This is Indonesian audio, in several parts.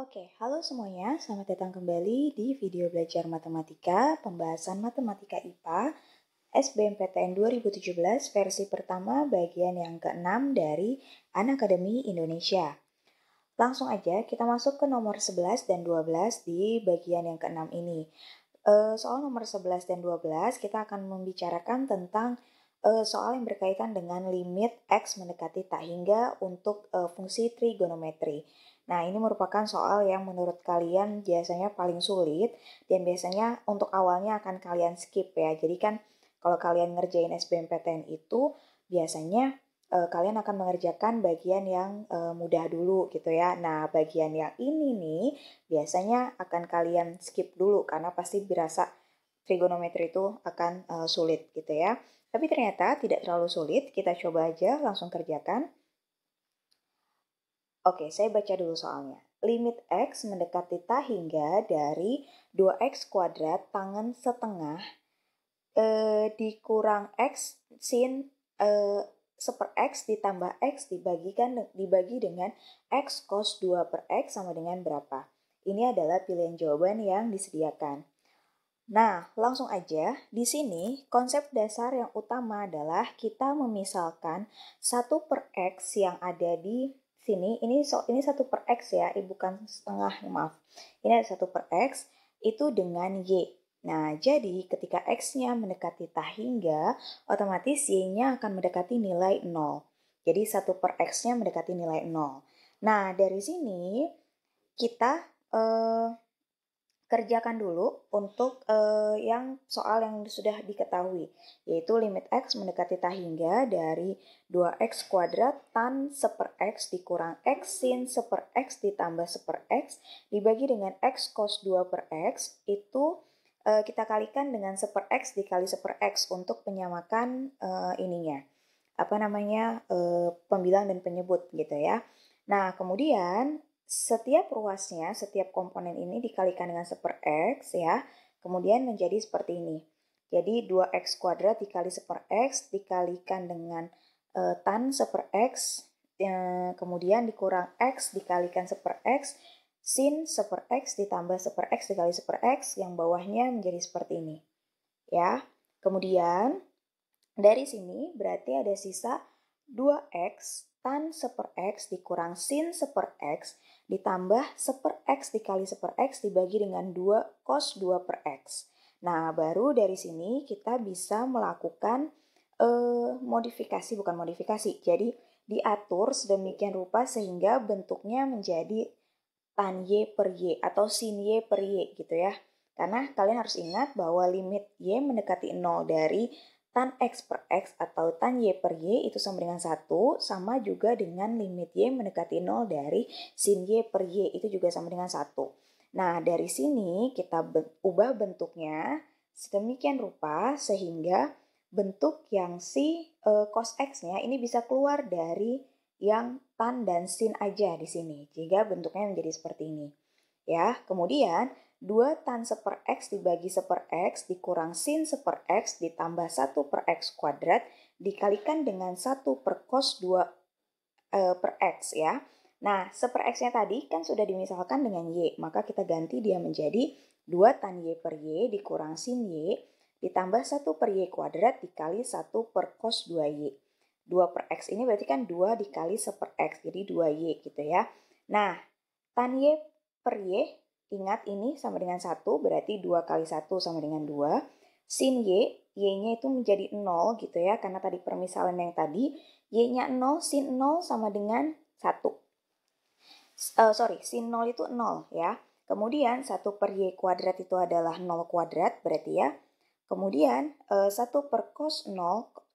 Oke, halo semuanya. Selamat datang kembali di video belajar matematika, pembahasan matematika IPA, SBMPTN 2017 versi pertama bagian yang ke-6 dari Academy Indonesia. Langsung aja kita masuk ke nomor 11 dan 12 di bagian yang ke-6 ini. Eh, soal nomor 11 dan 12 kita akan membicarakan tentang eh, soal yang berkaitan dengan limit X mendekati tak hingga untuk eh, fungsi trigonometri. Nah, ini merupakan soal yang menurut kalian biasanya paling sulit dan biasanya untuk awalnya akan kalian skip ya. Jadi kan kalau kalian ngerjain SBMPTN itu biasanya e, kalian akan mengerjakan bagian yang e, mudah dulu gitu ya. Nah, bagian yang ini nih biasanya akan kalian skip dulu karena pasti berasa trigonometri itu akan e, sulit gitu ya. Tapi ternyata tidak terlalu sulit, kita coba aja langsung kerjakan. Oke, saya baca dulu soalnya. Limit X mendekati Ta hingga dari 2X kuadrat tangan setengah eh, dikurang X sin eh, seper X ditambah X dibagikan dibagi dengan X cos 2 per X sama dengan berapa? Ini adalah pilihan jawaban yang disediakan. Nah, langsung aja, di sini konsep dasar yang utama adalah kita memisalkan 1 per X yang ada di sini ini so ini satu per x ya, eh, bukan setengah maaf. Ini ada satu per x itu dengan y. Nah, jadi ketika x-nya mendekati tak hingga, otomatis y-nya akan mendekati nilai 0. Jadi satu per x-nya mendekati nilai 0. Nah, dari sini kita eh, kerjakan dulu untuk uh, yang soal yang sudah diketahui, yaitu limit x mendekati tak hingga dari 2x kuadrat tan seper x dikurang x sin seper x ditambah seper x dibagi dengan x cos 2 per x itu uh, kita kalikan dengan seper x dikali seper x untuk penyamakan uh, ininya apa namanya uh, pembilang dan penyebut gitu ya. Nah kemudian setiap ruasnya, setiap komponen ini dikalikan dengan 1 per X ya, kemudian menjadi seperti ini. Jadi 2X kuadrat dikali 1 per X dikalikan dengan e, tan 1 per X, e, kemudian dikurang X dikalikan 1 per X, sin 1 per X ditambah 1 per X dikali 1 per X, yang bawahnya menjadi seperti ini. Ya, kemudian dari sini berarti ada sisa 2X tan seper x dikurang sin seper x ditambah seper x dikali seper x dibagi dengan 2 cos 2 per x. Nah, baru dari sini kita bisa melakukan eh, modifikasi, bukan modifikasi. Jadi, diatur sedemikian rupa sehingga bentuknya menjadi tan Y per Y atau sin Y per Y gitu ya. Karena kalian harus ingat bahwa limit Y mendekati 0 dari tan X per X atau tan Y per Y itu sama dengan 1, sama juga dengan limit Y mendekati 0 dari sin Y per Y itu juga sama dengan 1. Nah, dari sini kita ubah bentuknya sedemikian rupa sehingga bentuk yang si e, cos X-nya ini bisa keluar dari yang tan dan sin aja di sini, jika bentuknya menjadi seperti ini. Ya, kemudian 2 tan seper X dibagi seper X dikurang sin seper X ditambah 1 per X kuadrat dikalikan dengan 1 per cos 2 e, per X ya. Nah, seper X-nya tadi kan sudah dimisalkan dengan Y, maka kita ganti dia menjadi 2 tan Y per Y dikurang sin Y ditambah 1 per Y kuadrat dikali 1 per cos 2Y. 2 per X ini berarti kan 2 dikali seper X, jadi 2Y gitu ya. Nah, tan Y per Y Ingat ini sama dengan 1 berarti 2 kali 1 sama dengan 2. Sin Y, Y-nya itu menjadi 0 gitu ya karena tadi permisalan yang tadi Y-nya 0, sin 0 sama dengan 1. Uh, e, sorry, sin 0 itu 0 ya. Kemudian 1 per Y kuadrat itu adalah 0 kuadrat berarti ya. Kemudian e, uh, 1 per cos 0,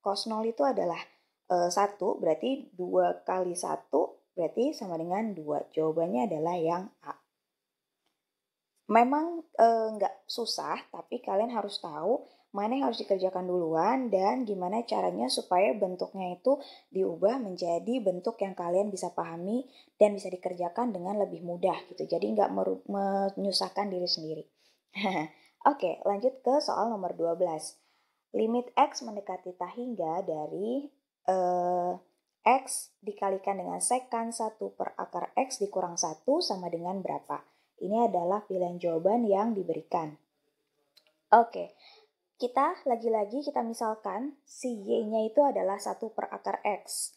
cos 0 itu adalah e, uh, 1 berarti 2 kali 1 berarti sama dengan 2. Jawabannya adalah yang A. Memang eh, nggak e, susah, tapi kalian harus tahu mana yang harus dikerjakan duluan dan gimana caranya supaya bentuknya itu diubah menjadi bentuk yang kalian bisa pahami dan bisa dikerjakan dengan lebih mudah gitu. Jadi nggak menyusahkan diri sendiri. Oke, lanjut ke soal nomor 12. Limit X mendekati tak hingga dari eh, X dikalikan dengan sekan 1 per akar X dikurang satu sama dengan berapa? Ini adalah pilihan jawaban yang diberikan. Oke, kita lagi-lagi kita misalkan si Y-nya itu adalah satu per akar X.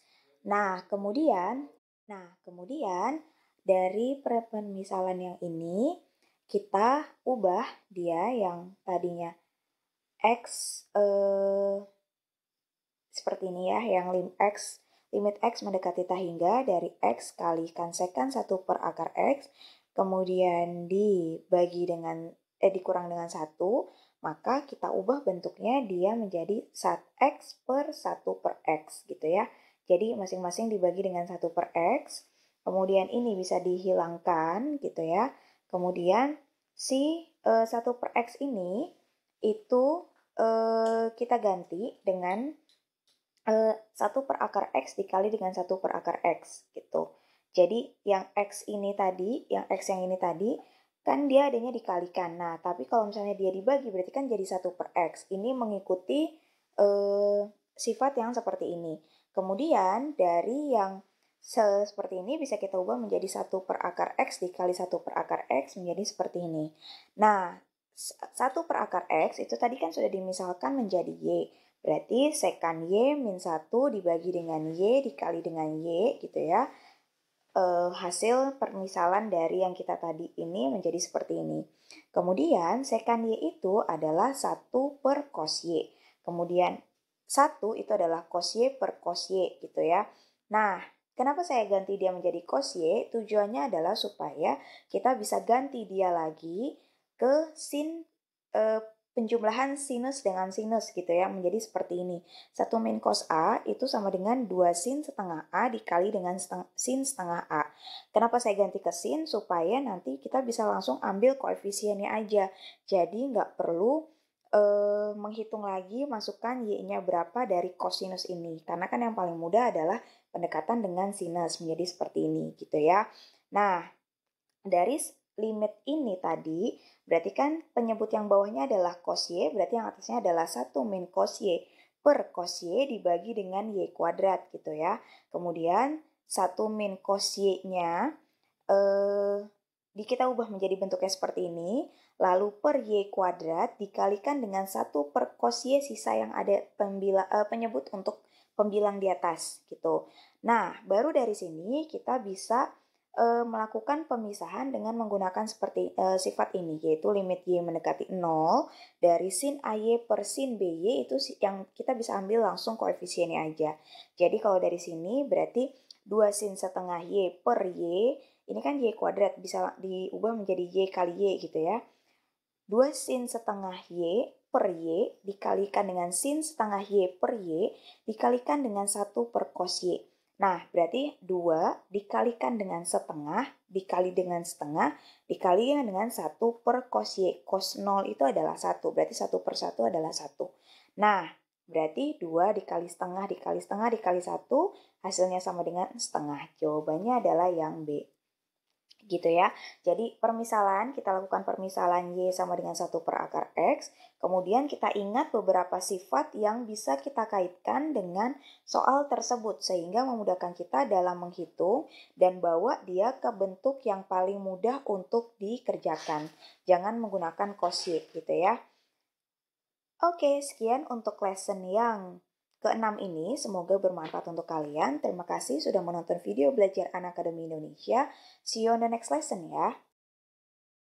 Nah, kemudian, nah kemudian dari permisalan yang ini, kita ubah dia yang tadinya X eh, seperti ini ya, yang lim X, limit X mendekati tak hingga dari X kali kan sekan 1 per akar X kemudian dibagi dengan eh dikurang dengan satu, maka kita ubah bentuknya dia menjadi 1x per 1 per x gitu ya. Jadi masing-masing dibagi dengan satu per x, kemudian ini bisa dihilangkan gitu ya. Kemudian si e, per x ini itu e, kita ganti dengan e, per akar x dikali dengan satu per akar x gitu. Jadi yang X ini tadi, yang X yang ini tadi, kan dia adanya dikalikan. Nah, tapi kalau misalnya dia dibagi, berarti kan jadi 1 per X. Ini mengikuti eh, sifat yang seperti ini. Kemudian dari yang seperti ini bisa kita ubah menjadi 1 per akar X dikali 1 per akar X menjadi seperti ini. Nah, 1 per akar X itu tadi kan sudah dimisalkan menjadi Y. Berarti sekan Y min 1 dibagi dengan Y dikali dengan Y gitu ya uh, hasil permisalan dari yang kita tadi ini menjadi seperti ini. Kemudian sekan Y itu adalah 1 per cos Y. Kemudian 1 itu adalah cos Y per cos Y gitu ya. Nah, kenapa saya ganti dia menjadi cos Y? Tujuannya adalah supaya kita bisa ganti dia lagi ke sin uh, penjumlahan sinus dengan sinus gitu ya menjadi seperti ini. Satu min cos A itu sama dengan 2 sin setengah A dikali dengan seteng sin setengah A. Kenapa saya ganti ke sin? Supaya nanti kita bisa langsung ambil koefisiennya aja. Jadi nggak perlu eh, menghitung lagi masukkan Y-nya berapa dari kosinus ini. Karena kan yang paling mudah adalah pendekatan dengan sinus menjadi seperti ini gitu ya. Nah, dari limit ini tadi, berarti kan penyebut yang bawahnya adalah cos Y, berarti yang atasnya adalah 1 min cos Y per cos Y dibagi dengan Y kuadrat gitu ya. Kemudian 1 min cos Y-nya eh, di kita ubah menjadi bentuknya seperti ini, lalu per Y kuadrat dikalikan dengan 1 per cos Y sisa yang ada pembila, eh, penyebut untuk pembilang di atas gitu. Nah, baru dari sini kita bisa e, melakukan pemisahan dengan menggunakan seperti e, sifat ini yaitu limit y mendekati 0 dari sin AY per sin BY itu yang kita bisa ambil langsung koefisiennya aja. Jadi kalau dari sini berarti 2 sin setengah y per y ini kan y kuadrat bisa diubah menjadi y kali y gitu ya. 2 sin setengah y per y dikalikan dengan sin setengah y per y dikalikan dengan 1 per cos y. Nah, berarti 2 dikalikan dengan setengah, dikali dengan setengah, dikali dengan 1 per cos Y. Cos 0 itu adalah 1, berarti 1 per 1 adalah 1. Nah, berarti 2 dikali setengah, dikali setengah, dikali 1, hasilnya sama dengan setengah. Jawabannya adalah yang B gitu ya. Jadi permisalan, kita lakukan permisalan Y sama dengan satu per akar X. Kemudian kita ingat beberapa sifat yang bisa kita kaitkan dengan soal tersebut. Sehingga memudahkan kita dalam menghitung dan bawa dia ke bentuk yang paling mudah untuk dikerjakan. Jangan menggunakan Y gitu ya. Oke, sekian untuk lesson yang Keenam ini semoga bermanfaat untuk kalian. Terima kasih sudah menonton video belajar Anak Akademi Indonesia. See you on the next lesson ya.